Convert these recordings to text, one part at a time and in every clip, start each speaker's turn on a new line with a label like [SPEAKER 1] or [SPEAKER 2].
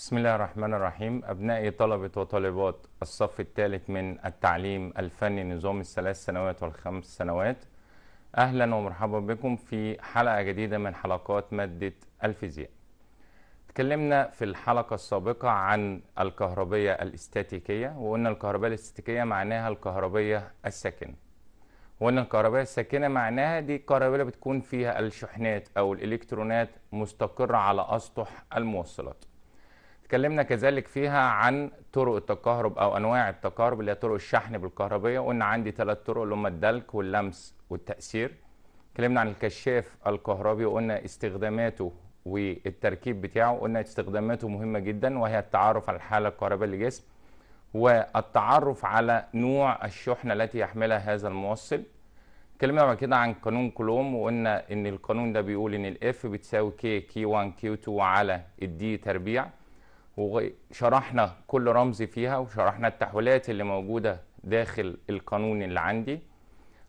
[SPEAKER 1] بسم الله الرحمن الرحيم أبنائي طلبة وطالبات الصف الثالث من التعليم الفني نظام الثلاث سنوات والخمس سنوات أهلا ومرحبا بكم في حلقة جديدة من حلقات مادة الفيزياء اتكلمنا في الحلقة السابقة عن الكهربية الاستاتيكية وقلنا الكهربية الاستاتيكية معناها الكهربية الساكنة وقلنا الكهربية الساكنة معناها دي الكهربية بتكون فيها الشحنات أو الإلكترونات مستقرة على أسطح الموصلات اتكلمنا كذلك فيها عن طرق التكهرب او انواع التكهرب اللي هي طرق الشحن بالكهربيه وقلنا عندي ثلاث طرق اللي هم الدلك واللمس والتاثير اتكلمنا عن الكشاف الكهربي وقلنا استخداماته والتركيب بتاعه قلنا استخداماته مهمه جدا وهي التعرف على الحاله الكهربائيه للجسم والتعرف على نوع الشحنه التي يحملها هذا الموصل اتكلمنا بعد كده عن قانون كولوم وقلنا ان القانون ده بيقول ان الاف بتساوي كي كي 1 كي 2 على الدي تربيع وشرحنا كل رمز فيها وشرحنا التحويلات اللي موجودة داخل القانون اللي عندي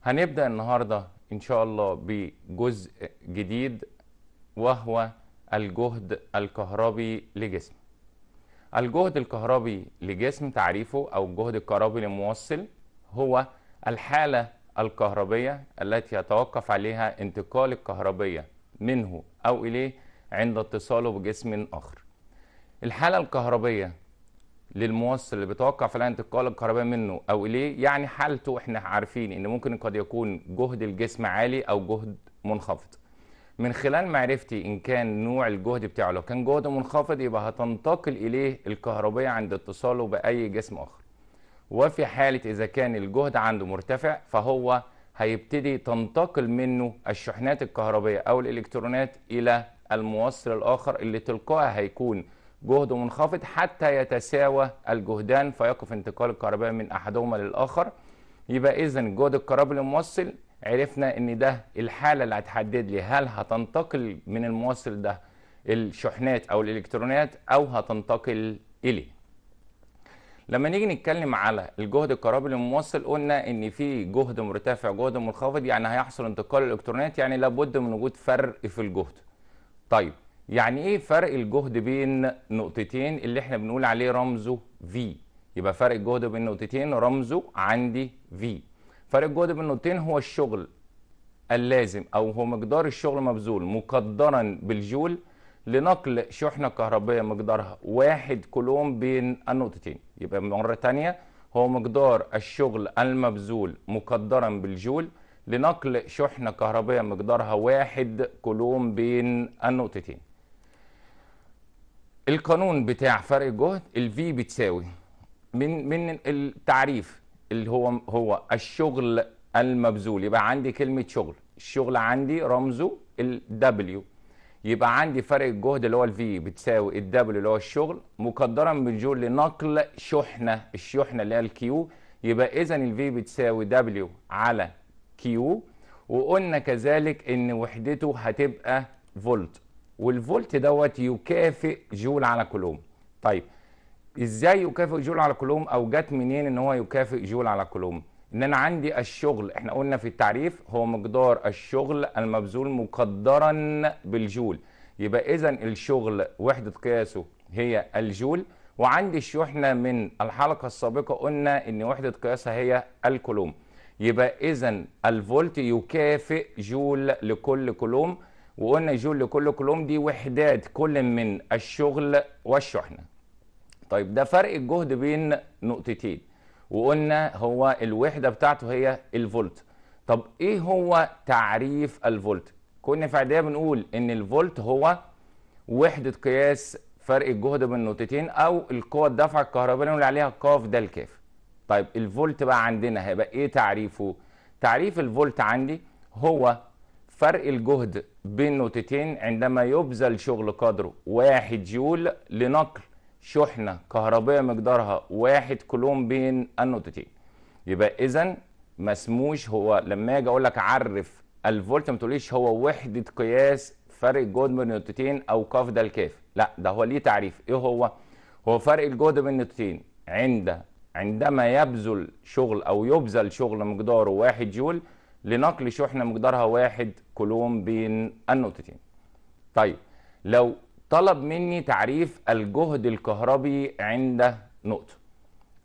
[SPEAKER 1] هنبدأ النهاردة إن شاء الله بجزء جديد وهو الجهد الكهربي لجسم الجهد الكهربي لجسم تعريفه أو الجهد الكهربي لموصل هو الحالة الكهربية التي يتوقف عليها انتقال الكهربية منه أو إليه عند اتصاله بجسم آخر الحاله الكهربيه للموصل اللي بتوقع في الانتقال الكهرباء الكهربائي منه او اليه يعني حالته احنا عارفين ان ممكن قد يكون جهد الجسم عالي او جهد منخفض من خلال معرفتي ان كان نوع الجهد بتاعه لو كان جهد منخفض يبقى هتنتقل اليه الكهربيه عند اتصاله باي جسم اخر وفي حاله اذا كان الجهد عنده مرتفع فهو هيبتدي تنتقل منه الشحنات الكهربيه او الالكترونات الى الموصل الاخر اللي تلقائها هيكون جهد منخفض حتى يتساوى الجهدان فيقف انتقال الكهرباء من احدهما للاخر يبقى اذا الجهد الكهرباء الموصل عرفنا ان ده الحاله اللي هتحدد لي هل هتنتقل من الموصل ده الشحنات او الالكترونات او هتنتقل اليه لما نيجي نتكلم على الجهد الكهربي الموصل قلنا ان في جهد مرتفع جهد منخفض يعني هيحصل انتقال الالكترونات يعني لابد من وجود فرق في الجهد طيب يعني ايه فرق الجهد بين نقطتين اللي احنا بنقول عليه رمزه V يبقى فرق الجهد بين نقطتين رمزه عندي V فرق الجهد بين نقطتين هو الشغل اللازم او هو مقدار الشغل مبذول مقدرا بالجول لنقل شحنة كهربية مقدارها واحد كولوم بين النقطتين يبقى مرة تانية هو مقدار الشغل المبذول مقدرا بالجول لنقل شحنة كهربية مقدارها واحد كولوم بين النقطتين القانون بتاع فرق الجهد الفي بتساوي من من التعريف اللي هو هو الشغل المبذول يبقى عندي كلمه شغل الشغل عندي رمزه الدبليو يبقى عندي فرق الجهد اللي هو الفي بتساوي الدبليو اللي هو الشغل مقدرا بالجول لنقل شحنه الشحنه اللي هي الكيو يبقى اذا الفي بتساوي دبليو على كيو وقلنا كذلك ان وحدته هتبقى فولت والفولت دوت يكافئ جول على كولوم طيب ازاي يكافئ جول على كولوم او جت منين ان هو يكافئ جول على كولوم ان انا عندي الشغل احنا قلنا في التعريف هو مقدار الشغل المبذول مقدرا بالجول يبقى اذا الشغل وحده قياسه هي الجول وعندي الشحنه من الحلقه السابقه قلنا ان وحده قياسها هي الكولوم يبقى اذا الفولت يكافئ جول لكل كولوم وقلنا جول لكل كولوم دي وحدات كل من الشغل والشحنه طيب ده فرق الجهد بين نقطتين وقلنا هو الوحده بتاعته هي الفولت طب ايه هو تعريف الفولت كنا في اعداديه بنقول ان الفولت هو وحده قياس فرق الجهد بين النقطتين او القوه الدفع الكهربائيه اللي عليها قاف ده الكاف طيب الفولت بقى عندنا هيبقى ايه تعريفه تعريف الفولت عندي هو فرق الجهد بين نقطتين عندما يبذل شغل قدره واحد جول لنقل شحنة كهربية مقدارها واحد كولوم بين النقطتين يبقى إذا ما اسموش هو لما أجي أقول لك عرف الفولت ما تقوليش هو وحدة قياس فرق الجهد بين النقطتين أو كاف ده الكاف لا ده هو ليه تعريف إيه هو؟ هو فرق الجهد بين النقطتين عند عندما يبذل شغل أو يبذل شغل مقداره واحد جول لنقل شحنه مقدارها واحد كولوم بين النقطتين. طيب لو طلب مني تعريف الجهد الكهربي عند نقطه.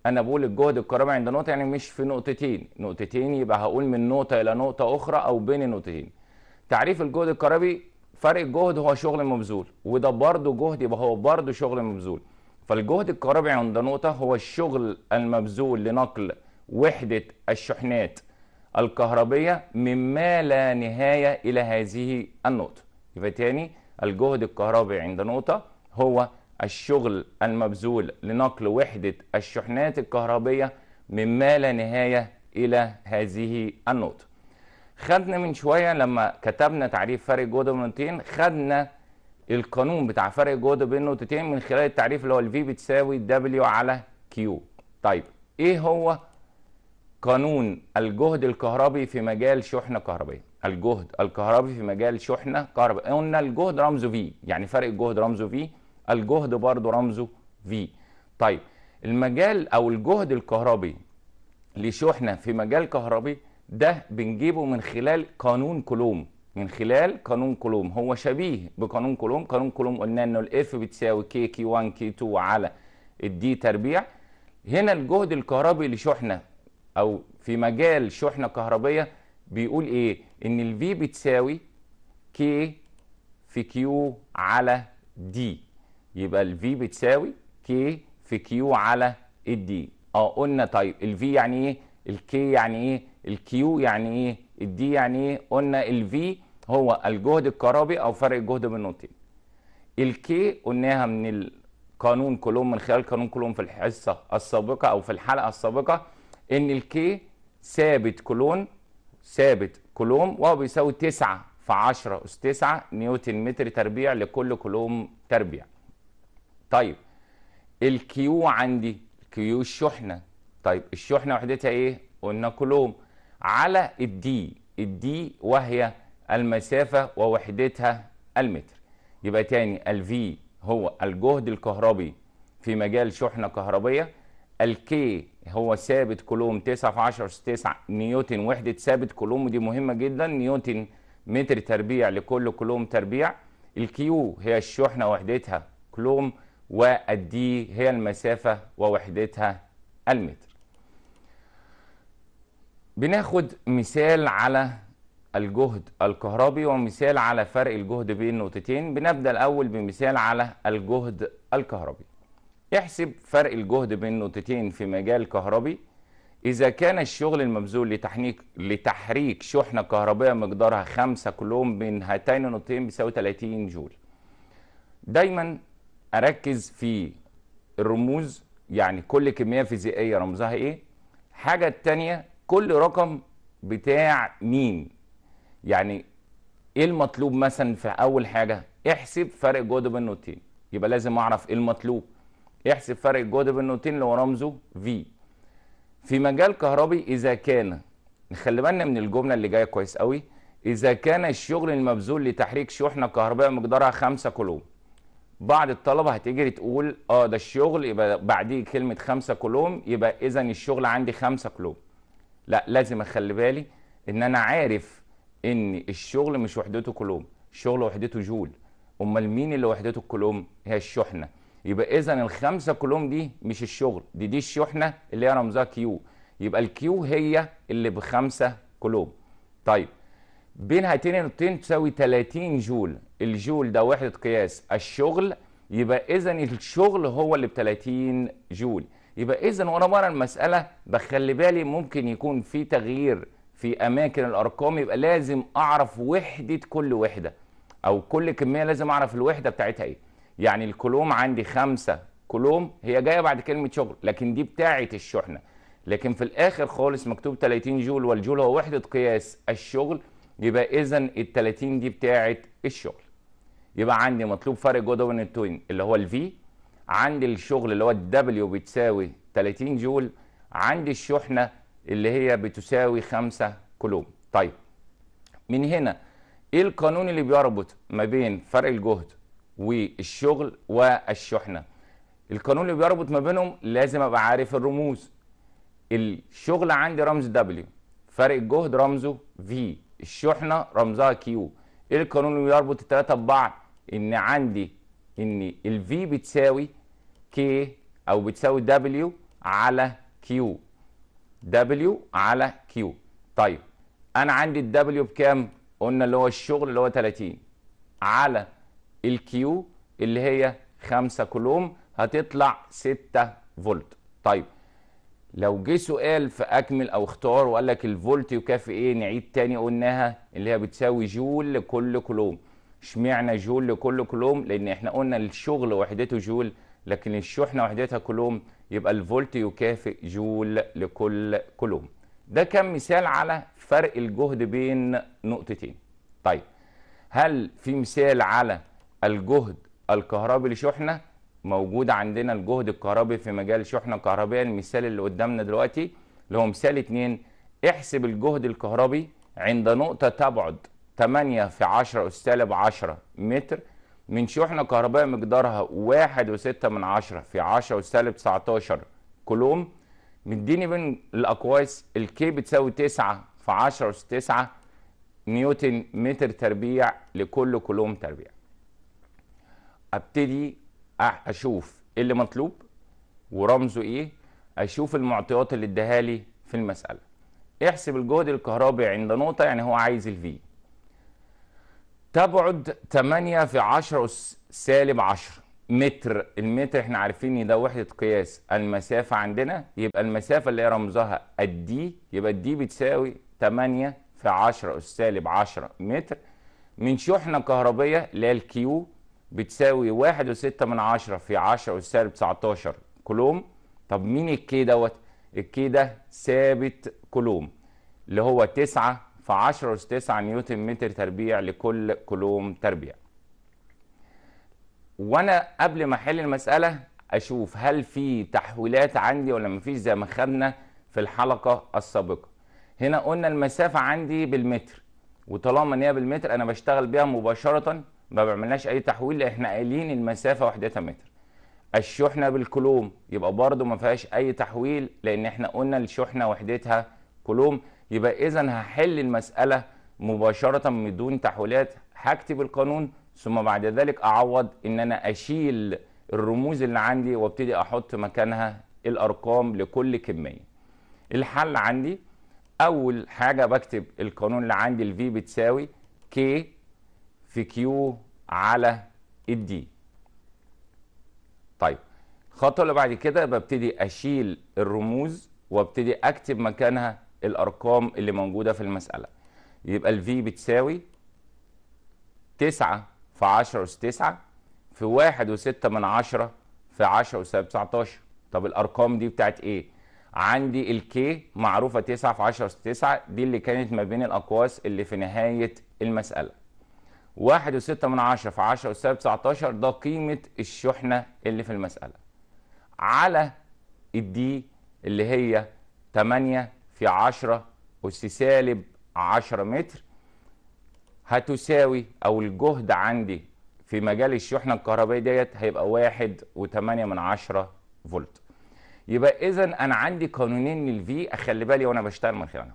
[SPEAKER 1] انا بقول الجهد الكهربي عند نقطه يعني مش في نقطتين، نقطتين يبقى هقول من نقطه الى نقطه اخرى او بين النقطتين. تعريف الجهد الكهربي فرق الجهد هو شغل مبذول وده برضه جهد يبقى هو برضه شغل مبذول. فالجهد الكهربي عند نقطه هو الشغل المبذول لنقل وحده الشحنات الكهربية مما لا نهاية إلى هذه النقطة يبقى تاني الجهد الكهربي عند نقطة هو الشغل المبذول لنقل وحدة الشحنات الكهربية مما لا نهاية إلى هذه النقطة خدنا من شوية لما كتبنا تعريف فرق جهد بين النقطتين خدنا القانون بتاع فرق الجهد بين النقطتين من خلال التعريف اللي هو الفي بتساوي دبليو على كيو طيب ايه هو قانون الجهد الكهربي في مجال شحنه كهربيه الجهد الكهربي في مجال شحنه كهربائيه قلنا الجهد رمزه في يعني فرق الجهد رمزه في الجهد برضه رمزه في طيب المجال او الجهد الكهربي لشحنه في مجال كهربي ده بنجيبه من خلال قانون كولوم من خلال قانون كولوم هو شبيه بقانون كولوم قانون كولوم قلنا انه الاف بتساوي كي كي 1 كي 2 على الدي تربيع هنا الجهد الكهربي لشحنه او في مجال شحنه كهربيه بيقول ايه ان الفي بتساوي كي في كيو على دي يبقى الفي بتساوي كي في كيو على الدي اه قلنا طيب الفي يعني ايه الكي يعني ايه الكيو يعني ايه الدي يعني ايه قلنا الفي هو الجهد الكهربي او فرق الجهد بين نقطتين الكي قلناها من القانون كلهم من خلال قانون كلهم في الحصه السابقه او في الحلقه السابقه ان الكي ثابت كولون ثابت كولوم وهو بيساوي 9 في 10 اس 9 نيوتن متر تربيع لكل كولوم تربيع طيب الكيو عندي كيو الشحنه طيب الشحنه وحدتها ايه قلنا كولوم على الدي الدي وهي المسافه ووحدتها المتر يبقى تاني الفي هو الجهد الكهربي في مجال شحنه كهربيه الكي هو ثابت كولوم 9 في 10 أس 9 نيوتن وحدة ثابت كولوم ودي مهمة جدا نيوتن متر تربيع لكل كولوم تربيع الكيو هي الشحنة وحدتها كولوم والدي هي المسافة ووحدتها المتر بناخد مثال على الجهد الكهربي ومثال على فرق الجهد بين نقطتين بنبدأ الأول بمثال على الجهد الكهربي احسب فرق الجهد بين نقطتين في مجال كهربي إذا كان الشغل المبذول لتحنيك لتحريك شحنة كهربية مقدارها 5 كولوم بين هاتين النقطتين بيساوي 30 جول. دايما أركز في الرموز يعني كل كمية فيزيائية رمزها إيه؟ حاجة التانية كل رقم بتاع مين؟ يعني إيه المطلوب مثلا في أول حاجة؟ احسب فرق جهد بين النقطتين يبقى لازم أعرف إيه المطلوب يحسب فرق الجهد بين النقطتين اللي هو رمزه في في مجال كهربي اذا كان نخلي بالنا من الجمله اللي جايه كويس قوي اذا كان الشغل المبذول لتحريك شحنه كهربائيه مقدارها 5 كولوم بعض الطلبه هتجري تقول اه ده الشغل يبقى بعديه كلمه 5 كولوم يبقى اذا الشغل عندي 5 كولوم لا لازم اخلي بالي ان انا عارف ان الشغل مش وحدته كولوم الشغل وحدته جول امال مين اللي وحدته الكولوم هي الشحنه يبقى اذا الخمسه كلهم دي مش الشغل دي دي الشحنه اللي هي رمزها كيو يبقى الكيو هي اللي بخمسه كلهم طيب بين هاتين النقطتين تساوي 30 جول الجول ده وحده قياس الشغل يبقى اذا الشغل هو اللي ب 30 جول يبقى اذا وانا بقرا المساله بخلي بالي ممكن يكون في تغيير في اماكن الارقام يبقى لازم اعرف وحده كل وحده او كل كميه لازم اعرف الوحده بتاعتها ايه يعني الكولوم عندي خمسة كولوم هي جاية بعد كلمة شغل لكن دي بتاعة الشحنة لكن في الآخر خالص مكتوب 30 جول والجول هو وحدة قياس الشغل يبقى إذا ال 30 دي بتاعة الشغل يبقى عندي مطلوب فرق جودة بين التوين اللي هو الفي عندي الشغل اللي هو الدبليو بتساوي 30 جول عندي الشحنة اللي هي بتساوي 5 كولوم طيب من هنا ايه القانون اللي بيربط ما بين فرق الجهد والشغل والشحنه القانون اللي بيربط ما بينهم لازم ابقى عارف الرموز الشغل عندي رمز دبليو فرق الجهد رمزه في الشحنه رمزها كيو ايه القانون اللي بيربط الثلاثه ببعض ان عندي ان الفي بتساوي كي او بتساوي دبليو على كيو دبليو على كيو طيب انا عندي الدبليو بكام قلنا اللي هو الشغل اللي هو 30 على الكيو اللي هي 5 كولوم هتطلع 6 فولت طيب لو جه سؤال في اكمل او اختار وقال لك الفولت يكافئ ايه نعيد تاني قلناها اللي هي بتساوي جول لكل كولوم اشمعنى جول لكل كولوم لان احنا قلنا الشغل وحدته جول لكن الشحنه وحدتها كولوم يبقى الفولت يكافئ جول لكل كولوم ده كان مثال على فرق الجهد بين نقطتين طيب هل في مثال على الجهد الكهربي لشحنه موجود عندنا الجهد الكهربي في مجال شحنه كهربية المثال اللي قدامنا دلوقتي اللي هو مثال اتنين احسب الجهد الكهربي عند نقطه تبعد 8 في 10 اس سالب 10 متر من شحنه كهربية مقدارها 1.6 من 10 في 10 اس سالب 19 كولوم مديني بين الاقواس الكي بتساوي 9 في 10 اس 9 نيوتن متر تربيع لكل كولوم تربيع ابتدي اشوف ايه اللي مطلوب ورمزه ايه اشوف المعطيات اللي اداها لي في المساله احسب الجهد الكهربي عند نقطه يعني هو عايز الفي تبعد 8 في 10 أس سالب 10 متر المتر احنا عارفين ان ده وحده قياس المسافه عندنا يبقى المسافه اللي هي رمزها الدي يبقى الدي بتساوي 8 في 10 أس سالب 10 متر من شحنه كهربيه اللي هي الكيو بتساوي 1.6 من عشرة في 10 أس سالب 19 كولوم طب مين الكي دوت؟ الكي ده ثابت كولوم اللي هو 9 في 10 أس 9 نيوتن متر تربيع لكل كولوم تربيع. وأنا قبل ما أحل المسألة أشوف هل في تحويلات عندي ولا مفيش زي ما خدنا في الحلقة السابقة. هنا قلنا المسافة عندي بالمتر وطالما ان هي بالمتر انا بشتغل بيها مباشرة ما بعملناش اي تحويل احنا قايلين المسافه وحدتها متر الشحنه بالكولوم يبقى برضو ما فيهاش اي تحويل لان احنا قلنا الشحنه وحدتها كولوم يبقى اذا هحل المساله مباشره من دون تحويلات هكتب القانون ثم بعد ذلك اعوض ان انا اشيل الرموز اللي عندي وابتدي احط مكانها الارقام لكل كميه الحل عندي اول حاجه بكتب القانون اللي عندي الفي بتساوي كي في كيو على الدي طيب الخطوه اللي بعد كده ببتدي اشيل الرموز وابتدي اكتب مكانها الارقام اللي موجوده في المساله يبقى الفي بتساوي 9 في 10 اس 9 في 1 و6 من 10 في 10 اس 19 طب الارقام دي بتاعت ايه عندي الكي معروفه 9 في 10 اس 9 دي اللي كانت ما بين الاقواس اللي في نهايه المساله واحد وستة من عشرة في عشرة والسالب تسعتاشر ده قيمة الشحنة اللي في المسألة على الدي اللي هي تمانية في عشرة أس سالب عشرة متر هتساوي أو الجهد عندي في مجال الشحنة الكهربائية ديت هيبقى واحد وتمانية من عشرة فولت يبقى إذا أنا عندي قانونين للفي أخلي بالي وأنا بشتغل من خلالهم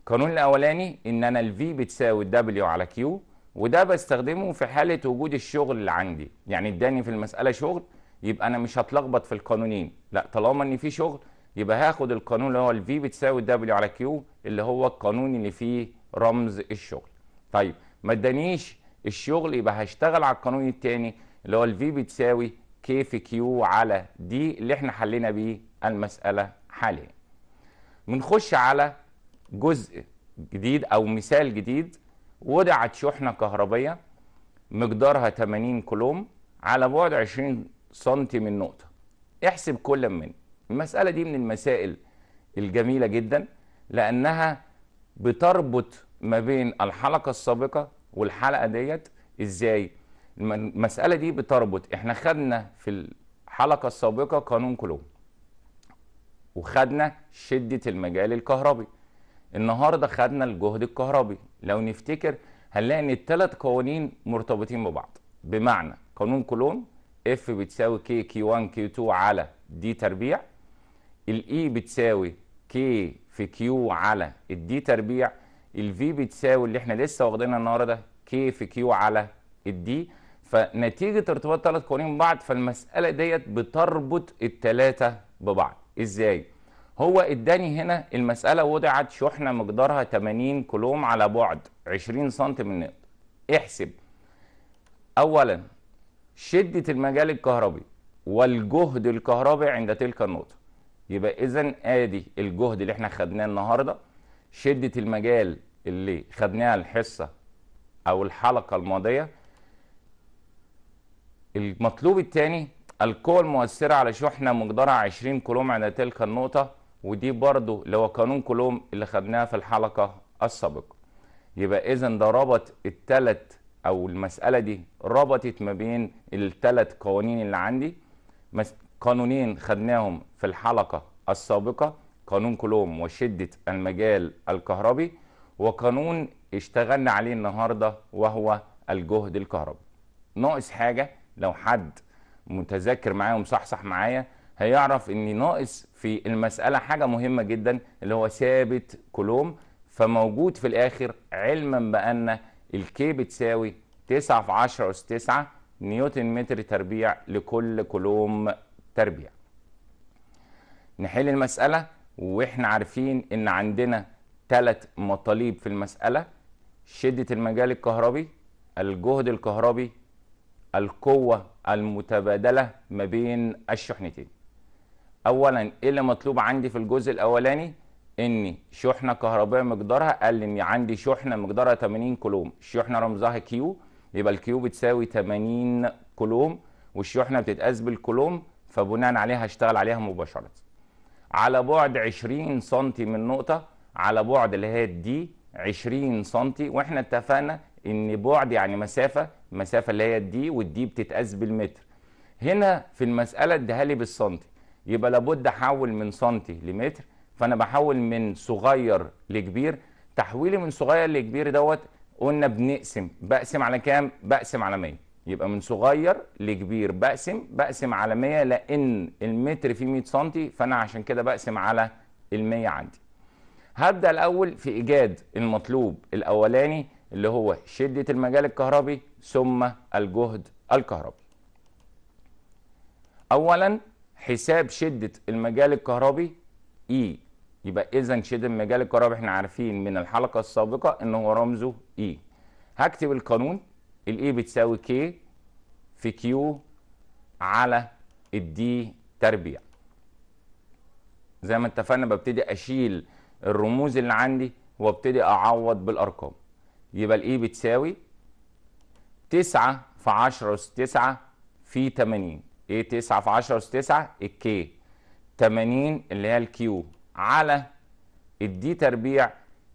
[SPEAKER 1] القانون الأولاني إن أنا الفي بتساوي دبليو على كيو وده بستخدمه في حاله وجود الشغل اللي عندي يعني اداني في المساله شغل يبقى انا مش هتلخبط في القانونين لا طالما ان في شغل يبقى هاخد القانون اللي هو الفي بتساوي الدبليو على كيو اللي هو القانون اللي فيه رمز الشغل طيب ما ادانيش الشغل يبقى هشتغل على القانون الثاني اللي هو الفي بتساوي كي في كيو على دي اللي احنا حلينا بيه المساله حاليا بنخش على جزء جديد او مثال جديد وضعت شحنة كهربية مقدارها 80 كولوم على بعد 20 سم من نقطة احسب كل من المسألة دي من المسائل الجميلة جدا لأنها بتربط ما بين الحلقة السابقة والحلقة ديت ازاي المسألة دي بتربط احنا خدنا في الحلقة السابقة قانون كولوم وخدنا شدة المجال الكهربي النهاردة خدنا الجهد الكهربي لو نفتكر هنلاقي ان الثلاث قوانين مرتبطين ببعض بمعنى قانون كولون اف بتساوي كي كي 1 كي 2 على دي تربيع الاي e بتساوي كي في كيو على الدي تربيع الفي بتساوي اللي احنا لسه واخدينها النهارده كي في كيو على الدي فنتيجه ارتباط ثلاث قوانين ببعض فالمساله ديت بتربط الثلاثه ببعض ازاي؟ هو اداني هنا المساله وضعت شحنه مقدارها 80 كولوم على بعد 20 سم من النقطه احسب اولا شده المجال الكهربي والجهد الكهربي عند تلك النقطه يبقى اذا ادي الجهد اللي احنا خدناه النهارده شده المجال اللي خدناها الحصه او الحلقه الماضيه المطلوب الثاني القوة المؤثرة على شحنة مقدارها 20 كلوم عند تلك النقطة ودي برضو اللي هو قانون كلوم اللي خدناها في الحلقة السابقة يبقى إذا ده ربط التلت أو المسألة دي ربطت ما بين التلت قوانين اللي عندي قانونين خدناهم في الحلقة السابقة قانون كلوم وشدة المجال الكهربي وقانون اشتغلنا عليه النهاردة وهو الجهد الكهربي ناقص حاجة لو حد متذكر معايا ومصحصح معايا هيعرف ان ناقص في المسألة حاجة مهمة جدا اللي هو ثابت كولوم فموجود في الآخر علما بأن الكي بتساوي 9 في 10 أس 9 نيوتن متر تربيع لكل كولوم تربيع نحل المسألة وإحنا عارفين إن عندنا ثلاث مطالب في المسألة شدة المجال الكهربي الجهد الكهربي القوة المتبادلة ما بين الشحنتين اولا ايه اللي مطلوب عندي في الجزء الاولاني ان شحنه كهربائيه مقدارها قال ان عندي شحنه مقدارها 80 كولوم الشحنه رمزها كيو يبقى الكيو بتساوي 80 كولوم والشحنه بتتقاس بالكولوم فبناء عليها هشتغل عليها مباشره على بعد 20 سم من نقطه على بعد اللي هي دي 20 سم واحنا اتفقنا ان بعد يعني مسافه مسافه اللي هي الدي والدي بتتقاس بالمتر هنا في المساله اديها لي بالسنتي يبقى لابد احول من سنتي لمتر فانا بحول من صغير لكبير تحويلي من صغير لكبير دوت قلنا بنقسم بقسم على كام بقسم على 100 يبقى من صغير لكبير بقسم بقسم على 100 لان المتر فيه 100 سم فانا عشان كده بقسم على ال100 عندي هبدا الاول في ايجاد المطلوب الاولاني اللي هو شده المجال الكهربي ثم الجهد الكهربي اولا حساب شده المجال الكهربي اي e. يبقى اذا شده المجال الكهربي احنا عارفين من الحلقه السابقه ان هو رمزه اي e. هكتب القانون الاي e بتساوي كي في كيو على الدي تربيع زي ما اتفقنا ببتدي اشيل الرموز اللي عندي وابتدي اعوض بالارقام يبقى الاي بتساوي 9 في 10 اس 9 في 80 ايه 9 في 10 اس 9 الكي 80 اللي هي الكيو على الدي تربيع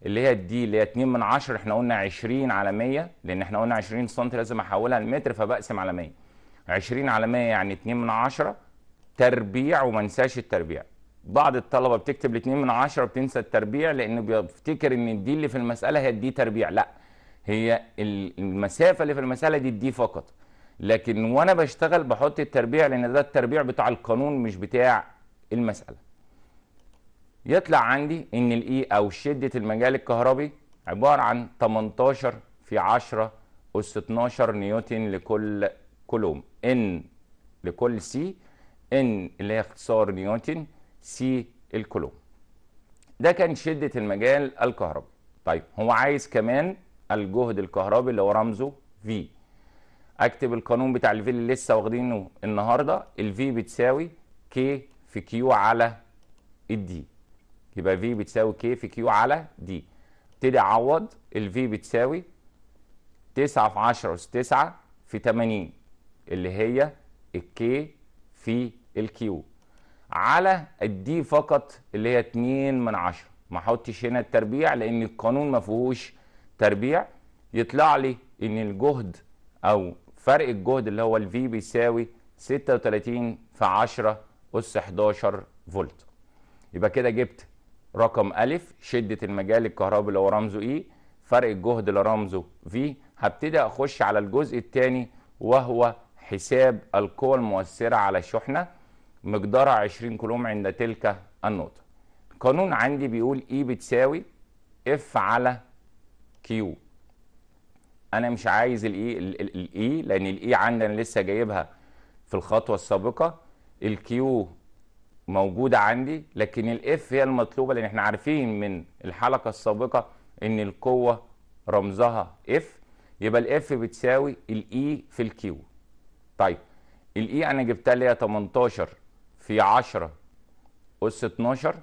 [SPEAKER 1] اللي هي الدي اللي هي 2 من 10 احنا قلنا 20 على 100 لان احنا قلنا 20 سم لازم احولها لمتر فبقسم على 100 20 على 100 يعني 2 من 10 تربيع وما انساش التربيع بعض الطلبه بتكتب 2 من 10 وبتنسى التربيع لان بيفتكر ان الدي اللي في المساله هي الدي تربيع لا هي المسافه اللي في المساله دي الدي فقط لكن وانا بشتغل بحط التربيع لان ده التربيع بتاع القانون مش بتاع المساله يطلع عندي ان الاي e او شده المجال الكهربي عباره عن 18 في 10 اس 12 نيوتن لكل كولوم ان لكل سي ان اللي هي اختصار نيوتن سي الكولوم ده كان شده المجال الكهربي طيب هو عايز كمان الجهد الكهربي اللي هو رمزه في اكتب القانون بتاع الفي اللي لسه واخدينه النهارده الفي بتساوي كي في كيو على الدي يبقى في بتساوي كي في كيو على دي ابتدي اعوض الفي بتساوي 9 في 10 اس 9 في 80 اللي هي الكي في الكيو على الدي فقط اللي هي 2 من 10 ما احطش هنا التربيع لان القانون ما فيهوش تربيع يطلع لي ان الجهد او فرق الجهد اللي هو الفي بيساوي 36 في 10 أس 11 فولت يبقى كده جبت رقم أ شدة المجال الكهربي اللي هو رمزه إي e، فرق الجهد اللي رمزه في هبتدي أخش على الجزء الثاني وهو حساب القوى المؤثرة على الشحنة مقدارها 20 كولوم عند تلك النقطة القانون عندي بيقول إي e بتساوي اف على كيو انا مش عايز الاي الاي لان الاي عندنا لسه جايبها في الخطوه السابقه الكيو موجوده عندي لكن الاف هي المطلوبه لان احنا عارفين من الحلقه السابقه ان القوه رمزها اف يبقى الاف بتساوي الاي e في الكيو طيب الاي e انا جبتها اللي هي 18 في 10 اس 12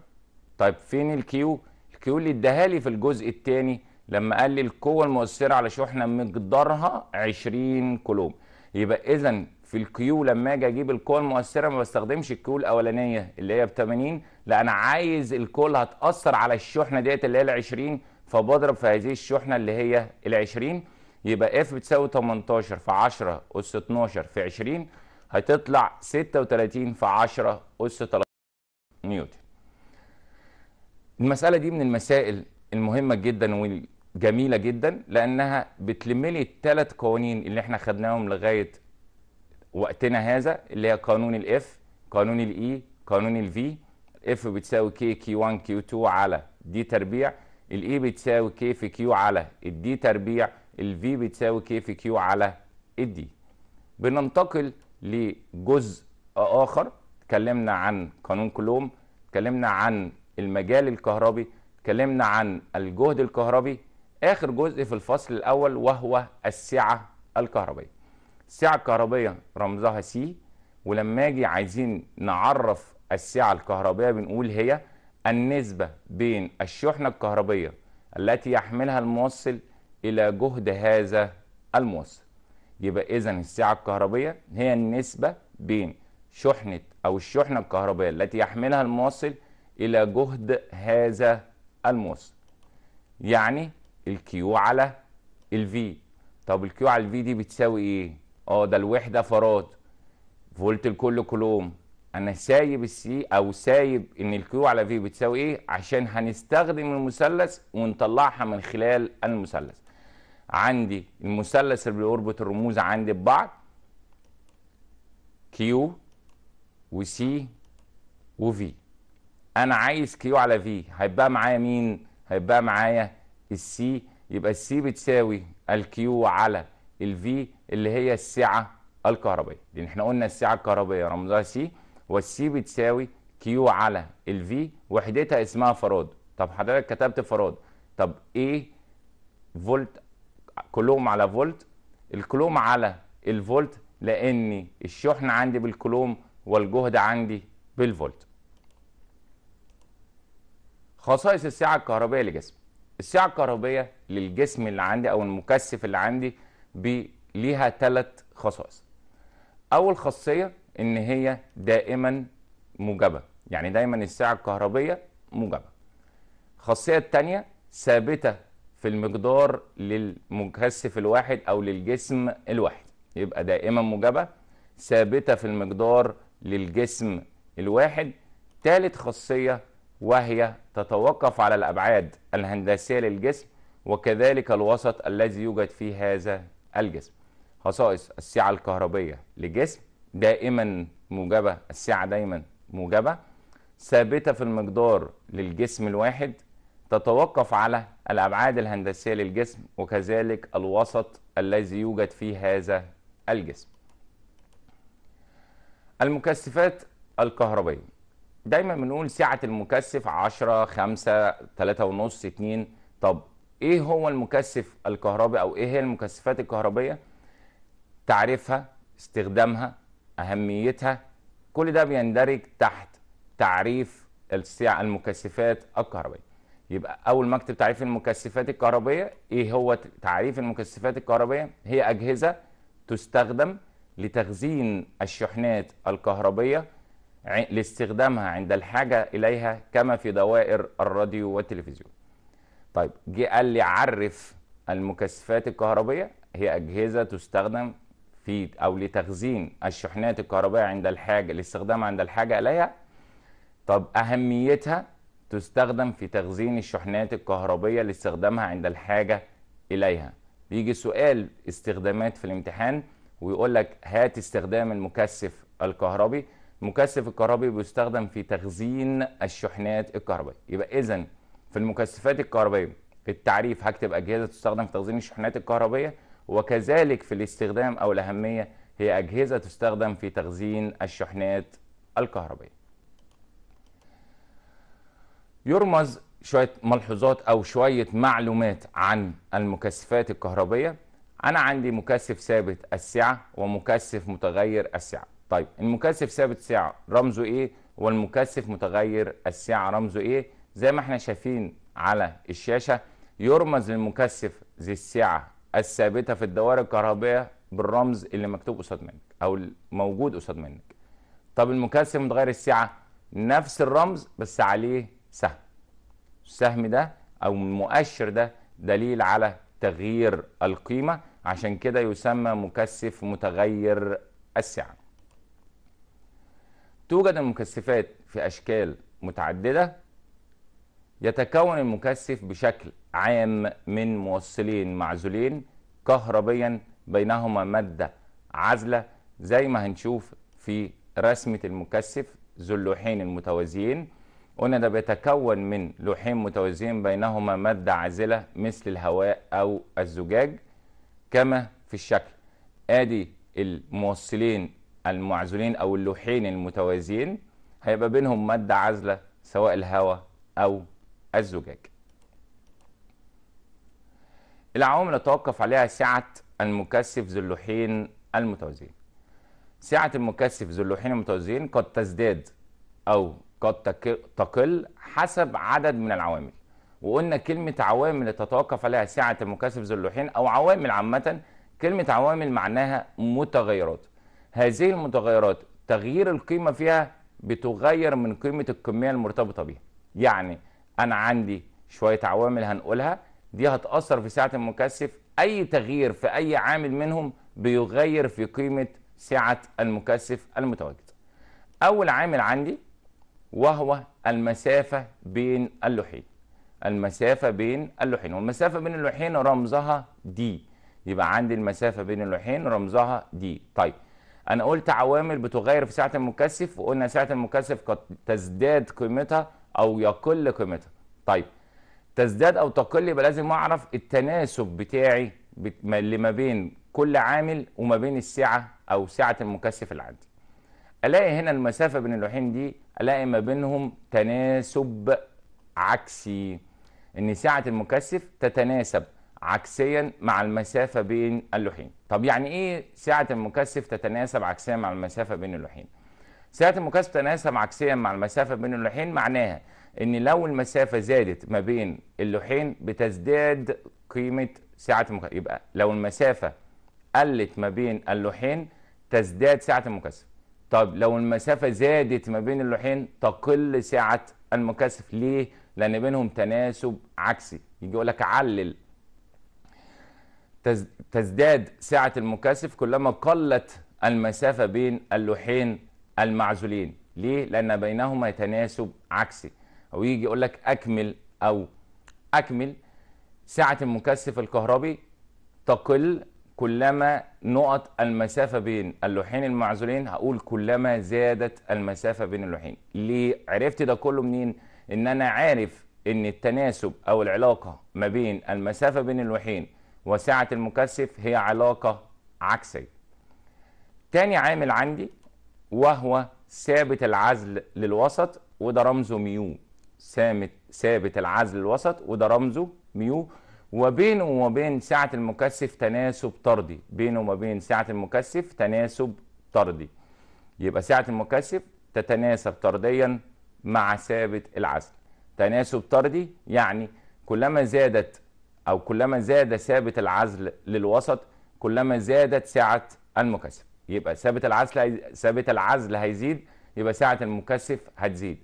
[SPEAKER 1] طيب فين الكيو الكيو اللي اداها لي في الجزء الثاني لما قال لي القوه المؤثره على شحنه مقدارها 20 كولوم يبقى اذا في الكيو لما اجي اجيب القوه المؤثره ما بستخدمش الكيو الاولانيه اللي هي ب 80 لا انا عايز الكول اللي هتاثر على الشحنه ديت اللي هي ال 20 فبضرب في هذه الشحنه اللي هي ال 20 يبقى اف بتساوي 18 في 10 اس 12 في 20 هتطلع 36 في 10 اس 13 نيوتن المساله دي من المسائل المهمه جدا جميله جدا لانها بتلم لي الثلاث قوانين اللي احنا خدناهم لغايه وقتنا هذا اللي هي قانون الاف قانون الاي e، قانون الفي اف بتساوي كي كيو 1 كيو 2 على دي تربيع الاي e بتساوي كي في كيو على الدي تربيع الفي بتساوي كي في كيو على الدي بننتقل لجزء اخر اتكلمنا عن قانون كولوم اتكلمنا عن المجال الكهربي اتكلمنا عن الجهد الكهربي اخر جزء في الفصل الاول وهو السعه الكهربائيه السعه الكهربائيه رمزها سي ولما اجي عايزين نعرف السعه الكهربائيه بنقول هي النسبه بين الشحنه الكهربائيه التي يحملها الموصل الى جهد هذا الموصل يبقى اذا السعه الكهربائيه هي النسبه بين شحنه او الشحنه الكهربائيه التي يحملها الموصل الى جهد هذا الموصل يعني الكيو على الفي طب الكيو على الفي دي بتساوي ايه اه ده الوحده فراد فولت لكل كولوم انا سايب السي او سايب ان الكيو على في بتساوي ايه عشان هنستخدم المثلث ونطلعها من خلال المثلث عندي المثلث اللي بيربط الرموز عندي ببعض كيو وسي وفي انا عايز كيو على في هيبقى معايا مين هيبقى معايا السي يبقى السي بتساوي الكيو على الفي اللي هي السعه الكهربائيه لان يعني احنا قلنا السعه الكهربائيه رمزها سي والسي بتساوي كيو على الفي وحدتها اسمها فراد طب حضرتك كتبت فراد طب ايه فولت كلوم على فولت الكلوم على الفولت لان الشحن عندي بالكلوم والجهد عندي بالفولت خصائص السعه الكهربائيه لجسم السعه الكهربيه للجسم اللي عندي او المكثف اللي عندي ليها ثلاث خصائص اول خاصيه ان هي دائما موجبه يعني دايما السعه الكهربيه موجبه الخاصيه الثانيه ثابته في المقدار للمكثف الواحد او للجسم الواحد يبقى دائما موجبه ثابته في المقدار للجسم الواحد ثالث خاصيه وهي تتوقف على الأبعاد الهندسية للجسم وكذلك الوسط الذي يوجد فيه هذا الجسم خصائص السعة الكهربية لجسم دائما موجبة السعة دايما موجبة ثابتة في المقدار للجسم الواحد تتوقف على الأبعاد الهندسية للجسم وكذلك الوسط الذي يوجد فيه هذا الجسم المكثفات الكهربية دايما بنقول سعه المكثف 10 5 3 ونص 2 طب ايه هو المكثف الكهربي او ايه هي المكثفات الكهربيه تعريفها استخدامها اهميتها كل ده بيندرج تحت تعريف السعه المكثفات الكهربيه يبقى اول مكتب تعريف المكثفات الكهربيه ايه هو تعريف المكثفات الكهربيه هي اجهزه تستخدم لتخزين الشحنات الكهربيه لاستخدامها عند الحاجة إليها كما في دوائر الراديو والتلفزيون طيب جه قال لي عرف المكثفات الكهربية هي أجهزة تستخدم في أو لتخزين الشحنات الكهربائية عند الحاجة لاستخدامها عند الحاجة إليها طب أهميتها تستخدم في تخزين الشحنات الكهربية لاستخدامها عند الحاجة إليها بيجي سؤال استخدامات في الامتحان ويقول لك هات استخدام المكثف الكهربي مكثف الكهربي بيستخدم في تخزين الشحنات الكهربائيه يبقى اذا في المكثفات الكهربائيه في التعريف هكتب اجهزه تستخدم في تخزين الشحنات الكهربائيه وكذلك في الاستخدام او الاهميه هي اجهزه تستخدم في تخزين الشحنات الكهربائيه يرمز شويه ملحوظات او شويه معلومات عن المكثفات الكهربائيه انا عندي مكثف ثابت السعه ومكثف متغير السعه طيب المكثف ثابت سعه رمزه ايه والمكثف متغير السعه رمزه ايه زي ما احنا شايفين على الشاشه يرمز للمكثف ذي السعه الثابته في الدوائر الكهربائيه بالرمز اللي مكتوب قصاد منك او الموجود قصاد منك طب المكثف متغير السعه نفس الرمز بس عليه سهم السهم ده او المؤشر ده دليل على تغيير القيمه عشان كده يسمى مكثف متغير السعه توجد المكثفات في أشكال متعددة يتكون المكثف بشكل عام من موصلين معزولين كهربيا بينهما مادة عازلة زي ما هنشوف في رسمة المكثف ذو اللوحين المتوازيين قلنا ده بيتكون من لوحين متوازيين بينهما مادة عازلة مثل الهواء أو الزجاج كما في الشكل ادي الموصلين المعزولين او اللوحين المتوازيين هيبقى بينهم ماده عازله سواء الهواء او الزجاج العوامل يتوقف عليها سعه المكثف ذو اللوحين المتوازيين سعه المكثف ذو اللوحين المتوازيين قد تزداد او قد تقل حسب عدد من العوامل وقلنا كلمة عوامل تتوقف عليها سعة المكثف ذو اللوحين أو عوامل عامة كلمة عوامل معناها متغيرات هذه المتغيرات تغيير القيمة فيها بتغير من قيمة الكمية المرتبطة بها يعني أنا عندي شوية عوامل هنقولها دي هتأثر في سعة المكثف أي تغيير في أي عامل منهم بيغير في قيمة سعة المكثف المتواجد أول عامل عندي وهو المسافة بين اللوحين المسافة بين اللوحين والمسافة بين اللوحين رمزها دي يبقى عندي المسافة بين اللوحين رمزها دي طيب انا قلت عوامل بتغير في سعه المكثف وقلنا سعه المكثف قد تزداد قيمتها او يقل قيمتها طيب تزداد او تقل يبقى لازم اعرف التناسب بتاعي اللي ما بين كل عامل وما بين السعه او سعه المكثف اللي عندي الاقي هنا المسافه بين اللوحين دي الاقي ما بينهم تناسب عكسي ان سعه المكثف تتناسب عكسيا مع المسافة بين اللوحين طب يعني ايه سعة المكثف تتناسب عكسيا مع المسافة بين اللوحين سعة المكثف تتناسب عكسيا مع المسافة بين اللوحين معناها ان لو المسافة زادت ما بين اللوحين بتزداد قيمة سعة المكثف يبقى لو المسافة قلت ما بين اللوحين تزداد سعة المكثف طب لو المسافة زادت ما بين اللوحين تقل سعة المكثف ليه؟ لأن بينهم تناسب عكسي يجي يقول لك علل تزداد سعة المكثف كلما قلت المسافة بين اللوحين المعزولين ليه؟ لأن بينهما تناسب عكسي أو يجي يقول لك أكمل أو أكمل سعة المكثف الكهربي تقل كلما نقط المسافة بين اللوحين المعزولين هقول كلما زادت المسافة بين اللوحين ليه عرفت ده كله منين ان انا عارف ان التناسب او العلاقة ما بين المسافة بين اللوحين وسعة المكثف هي علاقة عكسية تاني عامل عندي وهو ثابت العزل للوسط وده رمزه ميو ثابت ثابت العزل للوسط وده رمزه ميو وبينه وبين سعة المكثف تناسب طردي بينه وبين سعة المكثف تناسب طردي يبقى سعة المكثف تتناسب طرديا مع ثابت العزل تناسب طردي يعني كلما زادت أو كلما زاد ثابت العزل للوسط كلما زادت سعة المكثف يبقى ثابت العزل ثابت العزل هيزيد يبقى سعة المكثف هتزيد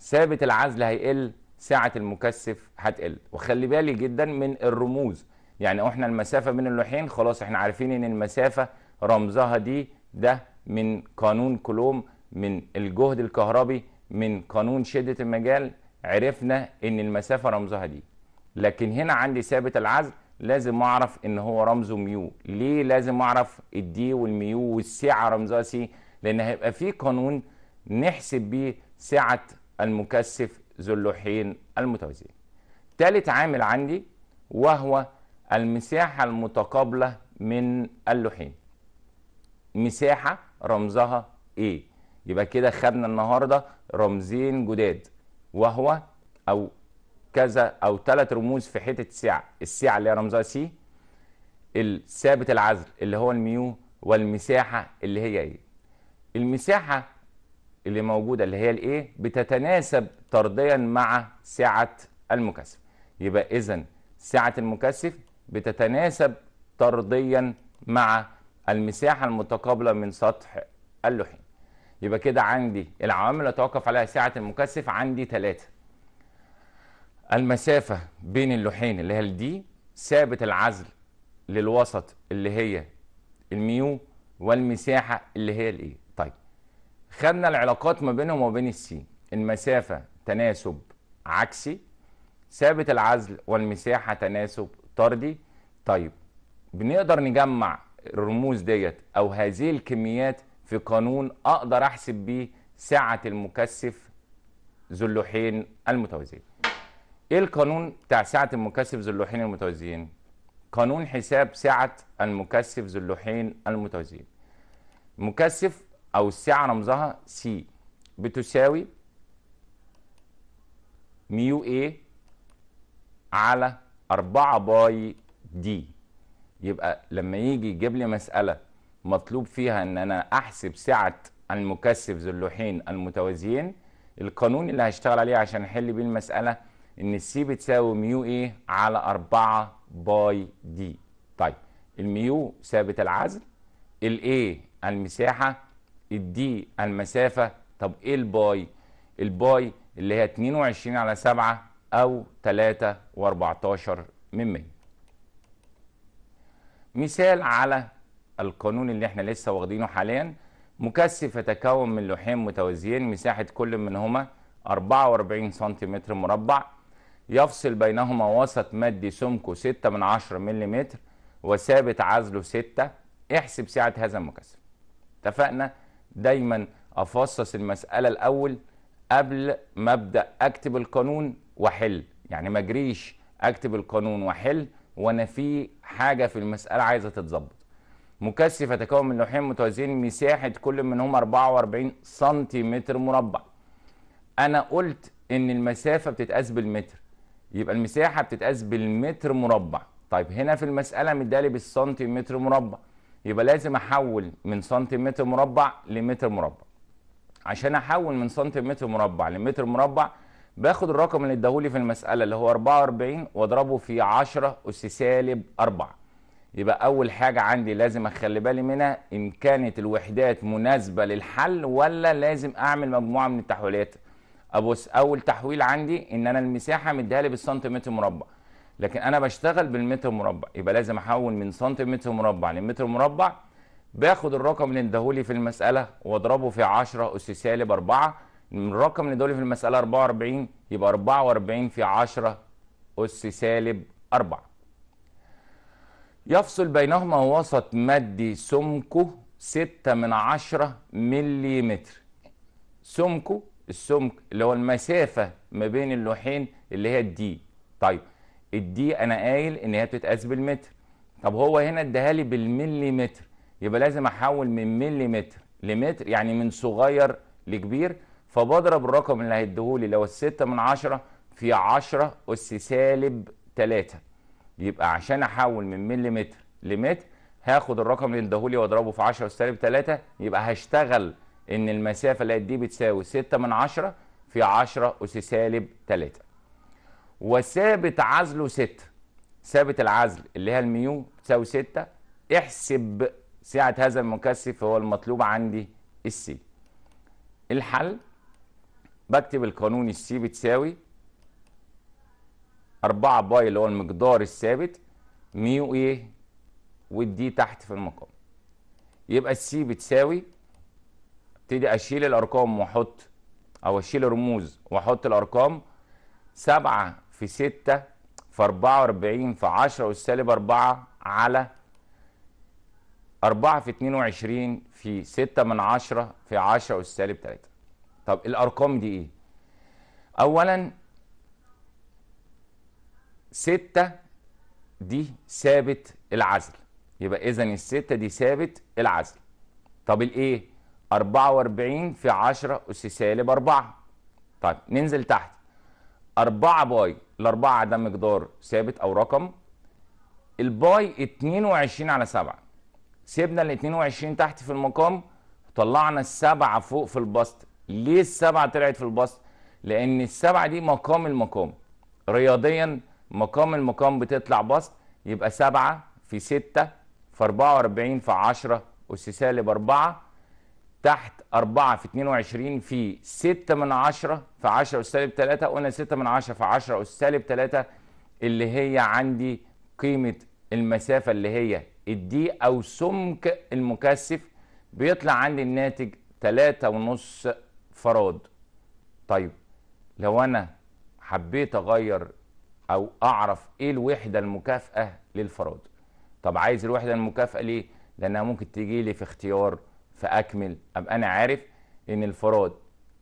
[SPEAKER 1] ثابت العزل هيقل سعة المكثف هتقل وخلي بالي جدا من الرموز يعني احنا المسافة بين اللوحين خلاص احنا عارفين ان المسافة رمزها دي ده من قانون كولوم من الجهد الكهربي من قانون شدة المجال عرفنا ان المسافة رمزها دي لكن هنا عندي ثابت العزل لازم اعرف ان هو رمزه ميو ليه لازم اعرف الدي والميو والسعه رمزها سي لان هيبقى في قانون نحسب بيه سعه المكثف ذو اللوحين المتوازيين ثالث عامل عندي وهو المساحه المتقابله من اللوحين مساحه رمزها ايه يبقى كده خدنا النهارده رمزين جداد وهو او كذا او ثلاث رموز في حته السعه السعه اللي هي رمزها سي الثابت العزل اللي هو الميو والمساحه اللي هي ايه المساحه اللي موجوده اللي هي الايه بتتناسب طرديا مع سعه المكثف يبقى اذا سعه المكثف بتتناسب طرديا مع المساحه المتقابله من سطح اللوحين يبقى كده عندي العوامل اللي توقف عليها سعه المكثف عندي ثلاثه المسافة بين اللوحين اللي هي الدي ثابت العزل للوسط اللي هي الميو والمساحة اللي هي الاي e. طيب خدنا العلاقات ما بينهم وما بين السي المسافة تناسب عكسي ثابت العزل والمساحة تناسب طردي طيب بنقدر نجمع الرموز ديت او هذه الكميات في قانون اقدر احسب بيه سعة المكثف ذو اللوحين المتوازيين ايه القانون بتاع سعه المكثف ذو اللوحين المتوازيين قانون حساب سعه المكثف ذو اللوحين المتوازيين مكثف او السعه رمزها سي بتساوي ميو ايه على 4 باي دي يبقى لما يجي يجيب لي مسألة مطلوب فيها ان انا احسب سعة المكثف ذو اللوحين المتوازيين القانون اللي هشتغل عليه عشان احل بيه المسألة ان السي بتساوي ميو ايه على 4 باي دي طيب الميو ثابت العزل الاي المساحه الدي المسافه طب ايه الباي الباي اللي هي 22 على 7 او 3 و14 من 100 مثال على القانون اللي احنا لسه واخدينه حاليا مكثف يتكون من لوحين متوازيين مساحه كل منهما 44 سم مربع يفصل بينهما وسط مادي سمكه 6 من 10 ملم وثابت عزله 6 احسب سعة هذا المكثف اتفقنا دايما افصص المسألة الاول قبل ما ابدا اكتب القانون واحل يعني ما اجريش اكتب القانون واحل وانا في حاجة في المسألة عايزة تتظبط مكثف يتكون من لوحين متوازيين مساحة كل منهم 44 سنتيمتر مربع انا قلت ان المسافة بتتقاس بالمتر يبقى المساحه بتتقاس بالمتر مربع طيب هنا في المساله مدالي بالسنتيمتر مربع يبقى لازم احول من سنتيمتر مربع لمتر مربع عشان احول من سنتيمتر مربع لمتر مربع باخد الرقم اللي اداهولي في المساله اللي هو 44 واضربه في 10 اس سالب 4 يبقى اول حاجه عندي لازم اخلي بالي منها ان كانت الوحدات مناسبه للحل ولا لازم اعمل مجموعه من التحويلات ابص اول تحويل عندي ان انا المساحه مديها لي بالسنتيمتر مربع لكن انا بشتغل بالمتر مربع يبقى لازم احول من سنتيمتر مربع لمتر مربع باخد الرقم اللي اداهولي في المساله واضربه في 10 اس سالب 4 الرقم اللي اداهولي في المساله 44 يبقى 44 في 10 اس سالب 4 يفصل بينهما وسط مادي سمكه 6 من 10 ملم سمكه السمك اللي هو المسافه ما بين اللوحين اللي هي الدي طيب الدي انا قايل ان هي بتتقاس بالمتر طب هو هنا اداها لي بالمليمتر يبقى لازم احول من مليمتر لمتر يعني من صغير لكبير فبضرب الرقم اللي هيديهولي لو الستة من عشرة في عشرة أس سالب تلاتة يبقى عشان أحول من مليمتر لمتر هاخد الرقم اللي اداهولي وأضربه في عشرة أس سالب تلاتة يبقى هشتغل ان المسافه اللي دي بتساوي 6 من 10 في 10 اس سالب 3 وثابت عزله 6 ثابت العزل اللي هي الميو بتساوي 6 احسب سعه هذا المكثف هو المطلوب عندي السي الحل بكتب القانون السي بتساوي 4 باي اللي هو المقدار الثابت ميو ايه والدي تحت في المقام يبقى السي بتساوي ابتدي اشيل الارقام واحط او اشيل الرموز واحط الارقام 7 في 6 في 44 في 10 والسالب 4 على 4 في 22 في 6 من 10 في 10 والسالب 3 طب الارقام دي ايه اولا 6 دي ثابت العزل يبقى اذا ال 6 دي ثابت العزل طب الايه 44 في 10 أس سالب 4 طيب ننزل تحت 4 باي 4 ده مقدار ثابت أو رقم الباي 22 على 7 سيبنا ال 22 تحت في المقام طلعنا السبعة فوق في البسط ليه السبعة طلعت في البسط؟ لأن السبعة دي مقام المقام رياضيا مقام المقام بتطلع بسط يبقى سبعة في ستة في 44 في 10 أس سالب 4 تحت 4 في 22 في 6 من 10 في 10 أس سالب 3 قلنا 6 من 10 في 10 أس سالب 3 اللي هي عندي قيمة المسافة اللي هي الدي أو سمك المكثف بيطلع عندي الناتج 3.5 فراد طيب لو أنا حبيت أغير أو أعرف إيه الوحدة المكافأة للفراد طب عايز الوحدة المكافأة ليه؟ لأنها ممكن تجي لي في اختيار فاكمل ابقى انا عارف ان الفراد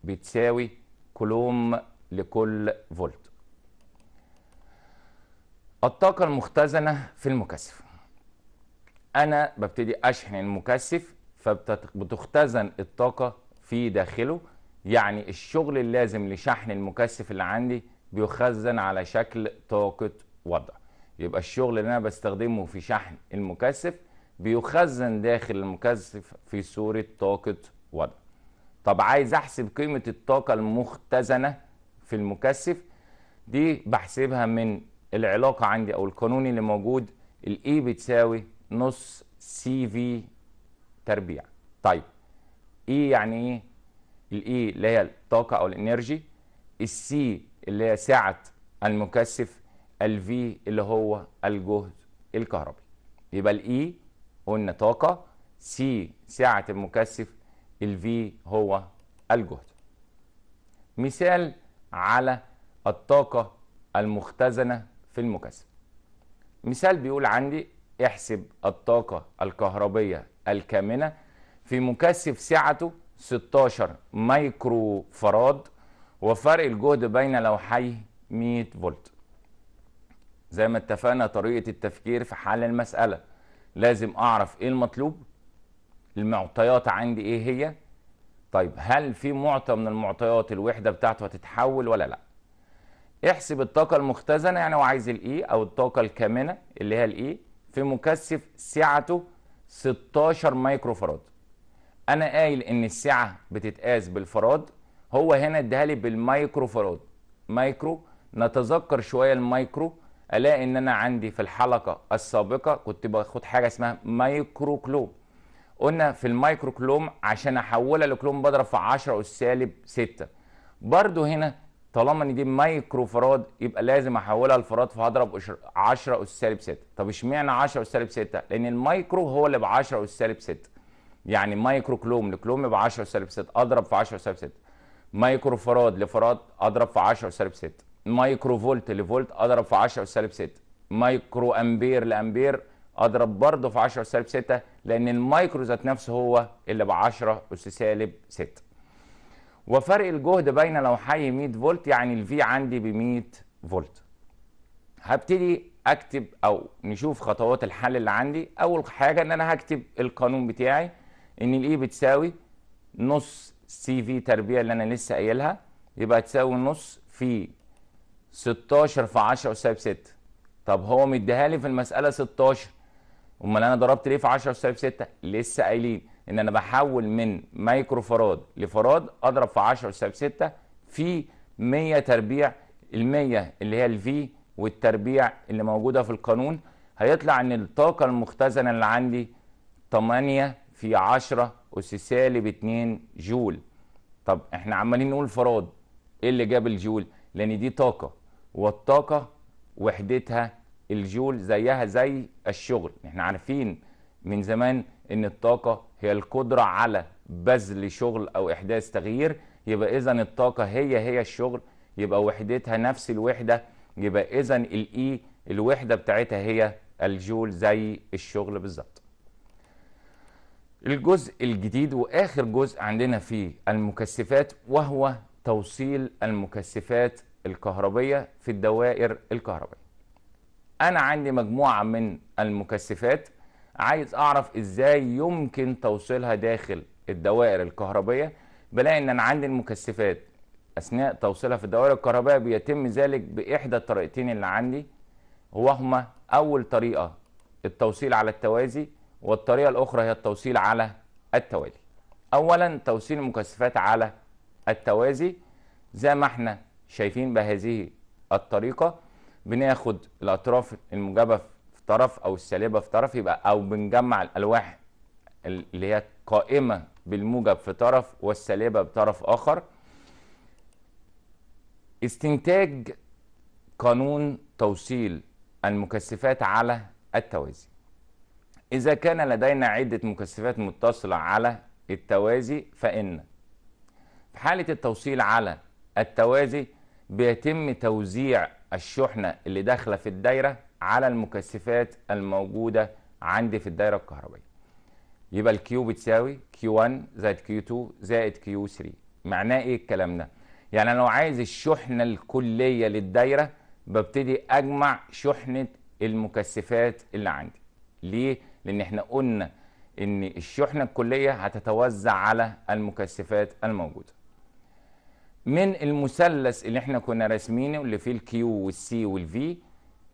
[SPEAKER 1] بتساوي كولوم لكل فولت الطاقة المختزنة في المكثف أنا ببتدي أشحن المكثف فبتختزن الطاقة في داخله يعني الشغل اللازم لشحن المكثف اللي عندي بيخزن على شكل طاقة وضع يبقى الشغل اللي أنا بستخدمه في شحن المكثف بيخزن داخل المكثف في صورة طاقة وضع طب عايز احسب قيمة الطاقة المختزنة في المكثف دي بحسبها من العلاقة عندي او القانون اللي موجود الاي e بتساوي نص سي في تربيع طيب اي e يعني ايه الاي e اللي هي الطاقة او الانرجي السي اللي هي سعة المكثف الفي اللي هو الجهد الكهربي يبقى الاي قلنا طاقة سي سعة المكثف الفي هو الجهد مثال على الطاقة المختزنة في المكثف مثال بيقول عندي احسب الطاقة الكهربية الكامنة في مكثف سعته 16 مايكرو فراد وفرق الجهد بين لوحيه 100 فولت زي ما اتفقنا طريقة التفكير في حل المسألة لازم اعرف ايه المطلوب المعطيات عندي ايه هي طيب هل في معطى من المعطيات الوحده بتاعته هتتحول ولا لا احسب الطاقه المختزنه يعني هو عايز الاي e او الطاقه الكامنه اللي هي الاي e، في مكثف سعته 16 مايكرو فراد انا قايل ان السعه بتتقاس بالفراد هو هنا اديها لي بالمايكرو فراد مايكرو نتذكر شويه المايكرو الاقي ان انا عندي في الحلقه السابقه كنت باخد حاجه اسمها مايكرو كلوم قلنا في المايكرو كلوم عشان احولها لكلوم بضرب في 10 اس سالب 6 برضو هنا طالما ان دي مايكرو فراد يبقى لازم احولها لفراد فهضرب 10 اس سالب 6 طب اشمعنى 10 اس سالب 6 لان المايكرو هو اللي ب 10 اس سالب 6 يعني مايكرو كلوم لكلوم ب 10 اس سالب 6 اضرب في 10 اس سالب 6 مايكرو فراد لفراد اضرب في 10 اس سالب 6 مايكرو فولت لفولت اضرب في 10 سالب 6 مايكرو امبير لامبير اضرب برضه في 10 سالب 6 لان المايكرو ذات نفسه هو اللي ب 10 اس سالب 6 وفرق الجهد بين لو حي 100 فولت يعني الفي عندي ب 100 فولت هبتدي اكتب او نشوف خطوات الحل اللي عندي اول حاجه ان انا هكتب القانون بتاعي ان الاي e بتساوي نص سي في تربيع اللي انا لسه قايلها يبقى تساوي نص في 16 في 10 سالب 6 طب هو مديها لي في المساله 16 امال انا ضربت ليه في 10 سالب 6 لسه قايلين ان انا بحول من مايكرو فراد لفراد اضرب في 10 سالب 6 في 100 تربيع ال 100 اللي هي الفي والتربيع اللي موجوده في القانون هيطلع ان الطاقه المختزنه اللي عندي 8 في 10 اس سالب 2 جول طب احنا عمالين نقول فراد ايه اللي جاب الجول لان دي طاقه والطاقة وحدتها الجول زيها زي الشغل احنا عارفين من زمان ان الطاقة هي القدرة على بذل شغل او احداث تغيير يبقى اذا الطاقة هي هي الشغل يبقى وحدتها نفس الوحدة يبقى اذا الاي e، الوحدة بتاعتها هي الجول زي الشغل بالظبط الجزء الجديد واخر جزء عندنا في المكثفات وهو توصيل المكثفات الكهربية في الدوائر الكهربية أنا عندي مجموعة من المكثفات عايز أعرف إزاي يمكن توصيلها داخل الدوائر الكهربية بلاقي إن أنا عندي المكثفات أثناء توصيلها في الدوائر الكهربائية بيتم ذلك بإحدى الطريقتين اللي عندي وهما أول طريقة التوصيل على التوازي والطريقة الأخرى هي التوصيل على التوالي أولا توصيل المكثفات على التوازي زي ما احنا شايفين بهذه الطريقة بناخد الأطراف الموجبة في طرف أو السالبة في طرف يبقى أو بنجمع الألواح اللي هي قائمة بالموجب في طرف والسالبة بطرف آخر استنتاج قانون توصيل المكثفات على التوازي إذا كان لدينا عدة مكثفات متصلة على التوازي فإن في حالة التوصيل على التوازي بيتم توزيع الشحنة اللي داخلة في الدايرة على المكثفات الموجودة عندي في الدايرة الكهربائية يبقى الكيو بتساوي كيو 1 زايد كيو Q2 زايد كيو Q3 معناه ايه الكلام ده؟ يعني انا لو عايز الشحنة الكلية للدايرة ببتدي اجمع شحنة المكثفات اللي عندي ليه؟ لان احنا قلنا ان الشحنة الكلية هتتوزع على المكثفات الموجودة من المثلث اللي احنا كنا راسمينه اللي فيه الكيو والسي والفي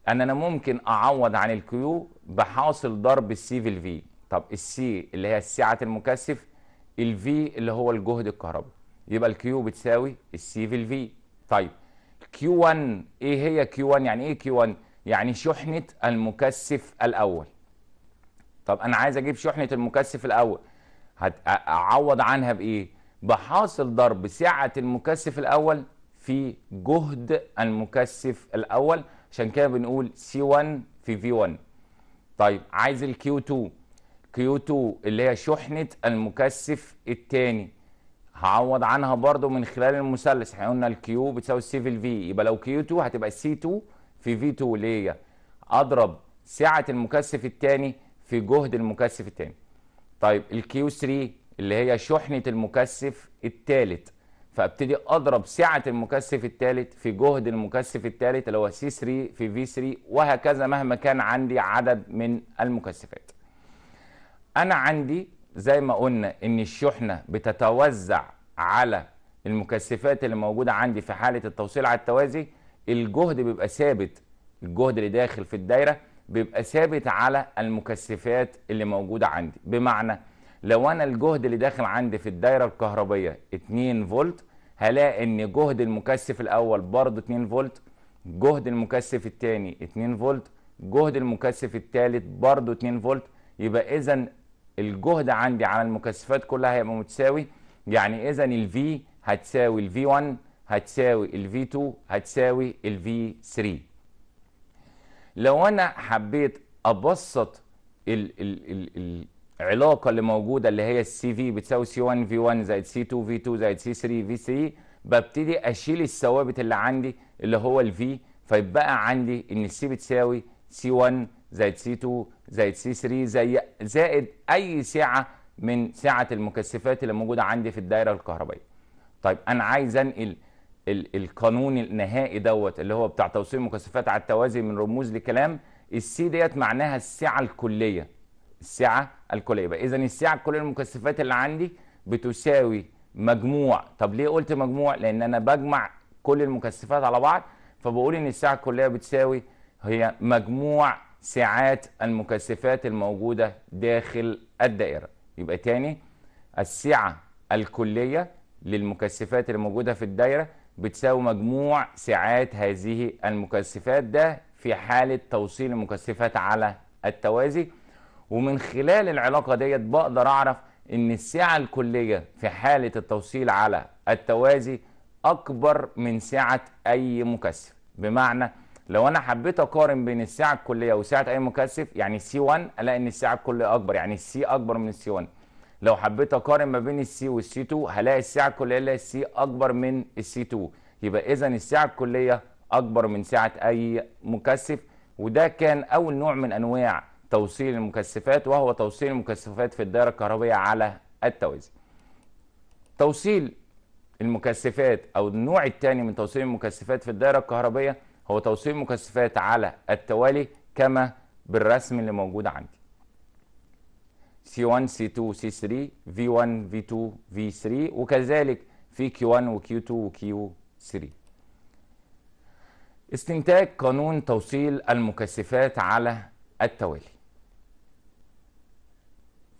[SPEAKER 1] ان انا ممكن اعوض عن الكيو بحاصل ضرب السي في الفي طب السي اللي هي سعه المكثف الفي اللي هو الجهد الكهربي يبقى الكيو بتساوي السي في الفي طيب كيو 1 ايه هي كيو 1 يعني ايه كيو 1 يعني شحنه المكثف الاول طب انا عايز اجيب شحنه المكثف الاول هعوض عنها بايه بحاصل ضرب سعة المكثف الأول في جهد المكثف الأول عشان كده بنقول C1 في V1 طيب عايز q 2 Q2 اللي هي شحنة المكثف الثاني هعوض عنها برضو من خلال المثلث احنا قلنا الكيو بتساوي C في ال V يبقى لو كيو 2 هتبقى c 2 في v 2 اللي هي اضرب سعه المكثف الثاني في جهد المكثف الثاني. طيب الكيو 3 اللي هي شحنة المكثف الثالث فابتدي اضرب سعه المكثف الثالث في جهد المكثف الثالث اللي هو سي 3 في في 3 وهكذا مهما كان عندي عدد من المكثفات. انا عندي زي ما قلنا ان الشحنه بتتوزع على المكثفات اللي موجوده عندي في حاله التوصيل على التوازي الجهد بيبقى ثابت الجهد اللي داخل في الدايره بيبقى ثابت على المكثفات اللي موجوده عندي بمعنى لو انا الجهد اللي داخل عندي في الدايره الكهربيه 2 فولت هلاقي ان جهد المكثف الاول برضه 2 فولت جهد المكثف الثاني 2 فولت جهد المكثف الثالث برضه 2 فولت يبقى اذا الجهد عندي على المكثفات كلها هيبقى متساوي يعني اذا الفي هتساوي الفي 1 هتساوي الفي 2 هتساوي الفي 3 لو انا حبيت ابسط ال ال ال العلاقه اللي موجوده اللي هي السي في بتساوي سي 1 في 1 زائد سي 2 في 2 زائد سي 3 في 3 ببتدي اشيل الثوابت اللي عندي اللي هو الفي فيبقى عندي ان السي بتساوي سي 1 زائد سي 2 زائد سي 3 زي زائد اي سعه من سعه المكثفات اللي موجوده عندي في الدايره الكهربائيه. طيب انا عايز انقل القانون النهائي دوت اللي هو بتاع توصيل المكثفات على التوازي من رموز لكلام السي ديت معناها السعه الكليه السعه الكليه يبقى اذا السعه الكليه المكثفات اللي عندي بتساوي مجموع طب ليه قلت مجموع لان انا بجمع كل المكثفات على بعض فبقول ان السعه الكليه بتساوي هي مجموع سعات المكثفات الموجوده داخل الدائره يبقى تاني السعه الكليه للمكثفات الموجوده في الدايره بتساوي مجموع سعات هذه المكثفات ده في حاله توصيل المكثفات على التوازي ومن خلال العلاقه ديت بقدر اعرف ان السعه الكليه في حاله التوصيل على التوازي اكبر من سعه اي مكثف بمعنى لو انا حبيت اقارن بين السعه الكليه وسعه اي مكثف يعني سي 1 الاقي ان السعه الكليه اكبر يعني السي اكبر من السي 1 لو حبيت اقارن ما بين السي والسي 2 هلاقي السعه الكليه اللي السي اكبر من السي 2 يبقى اذا السعه الكليه اكبر من سعه اي مكثف وده كان اول نوع من انواع توصيل المكثفات وهو توصيل المكثفات في الدائرة الكهربية على التوازي توصيل المكثفات أو النوع الثاني من توصيل المكثفات في الدائرة الكهربية هو توصيل المكثفات على التوالي كما بالرسم اللي موجود عندي C1 C2 C3 V1 V2 V3 وكذلك في Q1 وQ2 وQ3 استنتاج قانون توصيل المكثفات على التوالي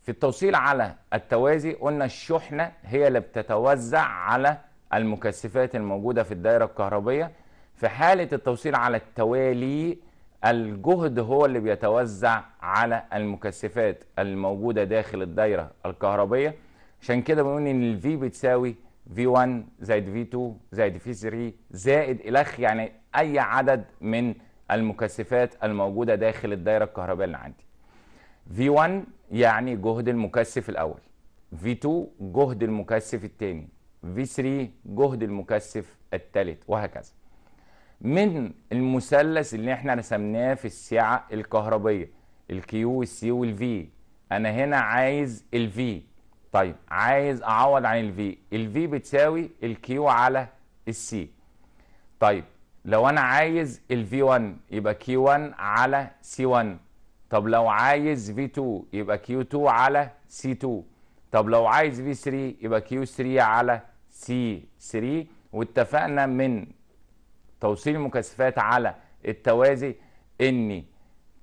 [SPEAKER 1] في التوصيل على التوازي قلنا الشحنة هي اللي بتتوزع على المكثفات الموجودة في الدائرة الكهربية في حالة التوصيل على التوالي الجهد هو اللي بيتوزع على المكثفات الموجودة داخل الدائرة الكهربية عشان كده بنقول ان V بتساوي V1 زائد V2 زائد V3 زائد الخ يعني اي عدد من المكثفات الموجودة داخل الدائرة الكهربية اللي عندي V1 يعني جهد المكثف الاول V2 جهد المكثف الثاني V3 جهد المكثف الثالث وهكذا من المثلث اللي احنا رسمناه في السعة الكهربية الكيو والسي والفي انا هنا عايز الفي طيب عايز اعوض عن الفي الفي بتساوي الكيو على السي طيب لو انا عايز الفي 1 يبقى كي 1 على سي 1 طب لو عايز V2 يبقى Q2 على C2 طب لو عايز V3 يبقى Q3 على C3 واتفقنا من توصيل المكثفات على التوازي ان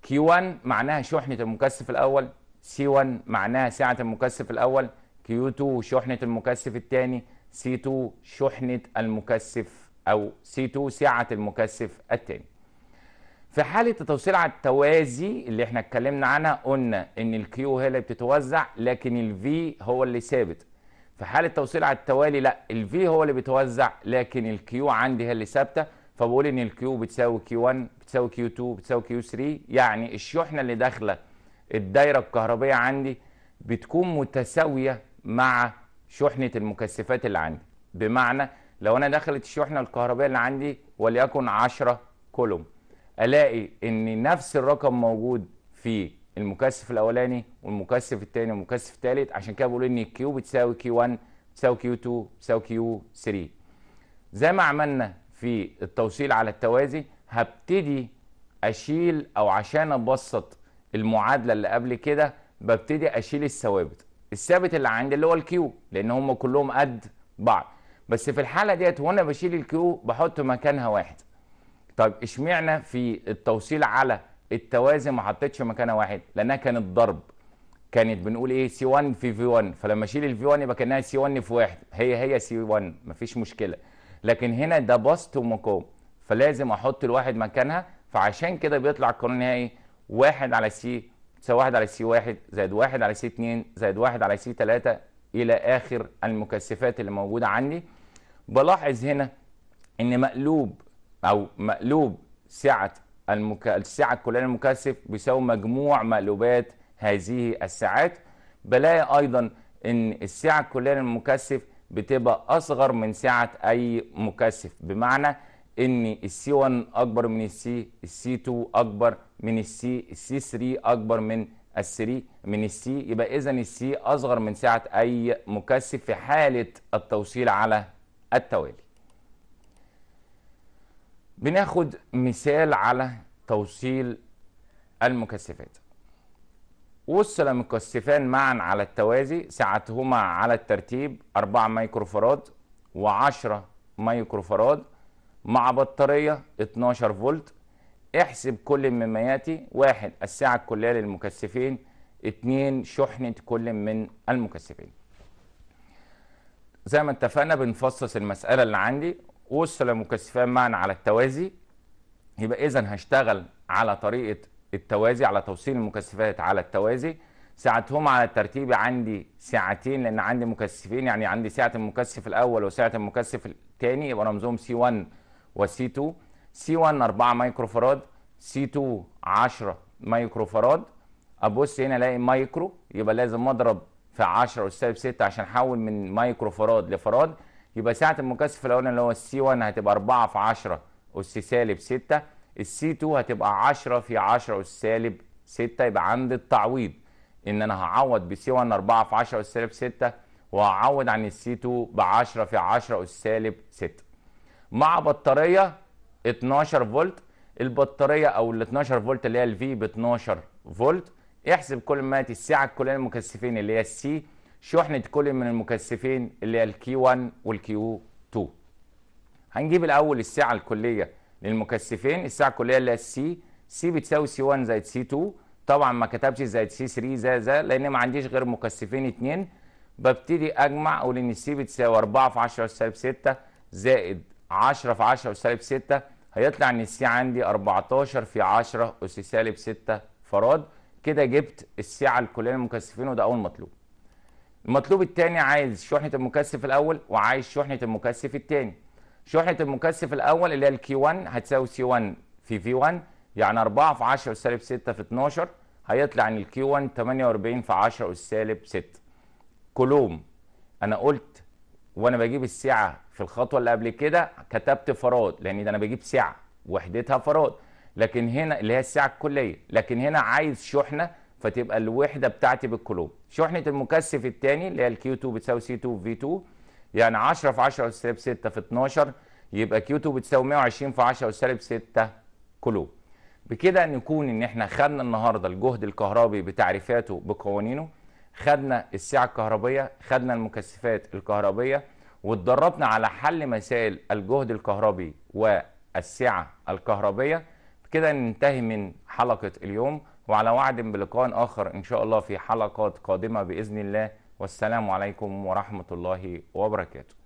[SPEAKER 1] Q1 معناها شحنة المكثف الأول C1 معناها سعة المكثف الأول Q2 شحنة المكثف الثاني C2 شحنة المكثف أو C2 سعة المكثف الثاني في حالة التوصيل على التوازي اللي احنا اتكلمنا عنها قلنا ان الكيو هي اللي بتتوزع لكن الفي هو اللي ثابت في حالة التوصيل على التوالي لا الفي هو اللي بيتوزع لكن الكيو عندي هي اللي ثابتة فبقول ان الكيو بتساوي كيو 1 بتساوي كيو 2 بتساوي كيو 3 يعني الشحنة اللي داخلة الدايرة الكهربية عندي بتكون متساوية مع شحنة المكثفات اللي عندي بمعنى لو انا دخلت الشحنة الكهربية اللي عندي وليكن 10 كولوم الاقي ان نفس الرقم موجود في المكثف الاولاني والمكثف الثاني والمكثف الثالث عشان كده بقول ان كيو بتساوي كيو 1 بتساوي كيو 2 بتساوي كيو 3 زي ما عملنا في التوصيل على التوازي هبتدي اشيل او عشان ابسط المعادله اللي قبل كده ببتدي اشيل الثوابت الثابت اللي عندي اللي هو الكيو لان هم كلهم قد بعض بس في الحاله ديت وانا بشيل الكيو بحط مكانها واحد طيب اشمعنى في التوصيل على التوازي ما حطيتش مكانها واحد لانها كانت ضرب كانت بنقول ايه سي 1 في في 1 فلما اشيل الفي 1 يبقى كانها سي 1 في واحد هي هي سي 1 مفيش مشكله لكن هنا ده بسط ومقام فلازم احط الواحد مكانها فعشان كده بيطلع القانون النهائي 1 على سي تساوي 1 على سي 1 زائد 1 على سي 2 زائد 1 على سي 3 الى اخر المكثفات اللي موجوده عندي بلاحظ هنا ان مقلوب او مقلوب سعه المك... السعه الكليه المكثف بيساوي مجموع مقلوبات هذه الساعات بلاقي ايضا ان السعه الكليه المكثف بتبقى اصغر من سعه اي مكثف بمعنى ان السي 1 اكبر من السي السي 2 اكبر من السي السي 3 اكبر من السري من السي يبقى اذا السي اصغر من سعه اي مكثف في حاله التوصيل على التوالي بناخد مثال على توصيل المكثفات وصل مكثفان معا على التوازي سعتهما على الترتيب 4 مايكروفاراد و10 مايكروفاراد مع بطارية 12 فولت احسب كل ياتي واحد الساعة الكلية للمكثفين اتنين شحنة كل من المكثفين زي ما اتفقنا بنفصص المسألة اللي عندي وصل مكثفان معا على التوازي يبقى إذا هشتغل على طريقة التوازي على توصيل المكثفات على التوازي ساعتهم على الترتيب عندي ساعتين لأن عندي مكثفين يعني عندي ساعة المكثف الأول وساعة المكثف الثاني يبقى رمزهم سي 1 وسي 2 سي 1 4 مايكرو فراد سي 2 10 مايكرو فراد ابص هنا الاقي مايكرو يبقى لازم اضرب في 10 والسالب 6 عشان احول من مايكرو فراد لفراد يبقى سعه المكثف الاولاني اللي هو السي 1 هتبقى 4 في 10 اس سالب 6 السي 2 هتبقى 10 في 10 اس سالب 6 يبقى عندي التعويض ان انا هعوض بسي 1 4 في 10 اس سالب 6 وهعوض عن السي 2 ب 10 في 10 اس سالب 6 مع بطاريه 12 فولت البطاريه او ال 12 فولت اللي هي الفي ب 12 فولت احسب كل ما السعه الكليه المكثفين اللي هي السي شحنة كل من المكثفين اللي هي الكي 1 والكيو 2 هنجيب الأول السعة الكلية للمكثفين السعة الكلية اللي هي السي سي بتساوي سي 1 زائد سي 2 طبعا ما كتبتش زائد سي 3 زي زي لأن ما عنديش غير مكثفين اتنين ببتدي أجمع أقول إن السي بتساوي 4 في 10 سالب 6 زائد 10 في 10 سالب 6 هيطلع ان السي عندي 14 في 10 اس سالب 6 فراد كده جبت السعه الكليه للمكثفين وده اول مطلوب المطلوب الثاني عايز شحنه المكثف الاول وعايز شحنه المكثف الثاني شحنه المكثف الاول اللي هي الكي 1 هتساوي سي 1 في في 1 يعني 4 في 10 اس سالب 6 في 12 هيطلع ان الكي 1 48 في 10 اس سالب 6 كولوم انا قلت وانا بجيب السعه في الخطوه اللي قبل كده كتبت فراد لان ده انا بجيب سعه وحدتها فراد لكن هنا اللي هي السعه الكليه لكن هنا عايز شحنه فتبقى الوحده بتاعتي بالكلوب شحنه المكثف الثاني اللي هي الكيو 2 بتساوي سي يعني 2 في 2 يعني 10 في 10 سالب 6 في 12 يبقى كيو 2 بتساوي 120 في 10 سالب 6 كلوب بكده نكون ان احنا خدنا النهارده الجهد الكهربي بتعريفاته بقوانينه خدنا السعه الكهربيه خدنا المكثفات الكهربيه واتدربنا على حل مسائل الجهد الكهربي والسعه الكهربيه كده ننتهي من حلقه اليوم وعلى وعد بلقاء آخر إن شاء الله في حلقات قادمة بإذن الله والسلام عليكم ورحمة الله وبركاته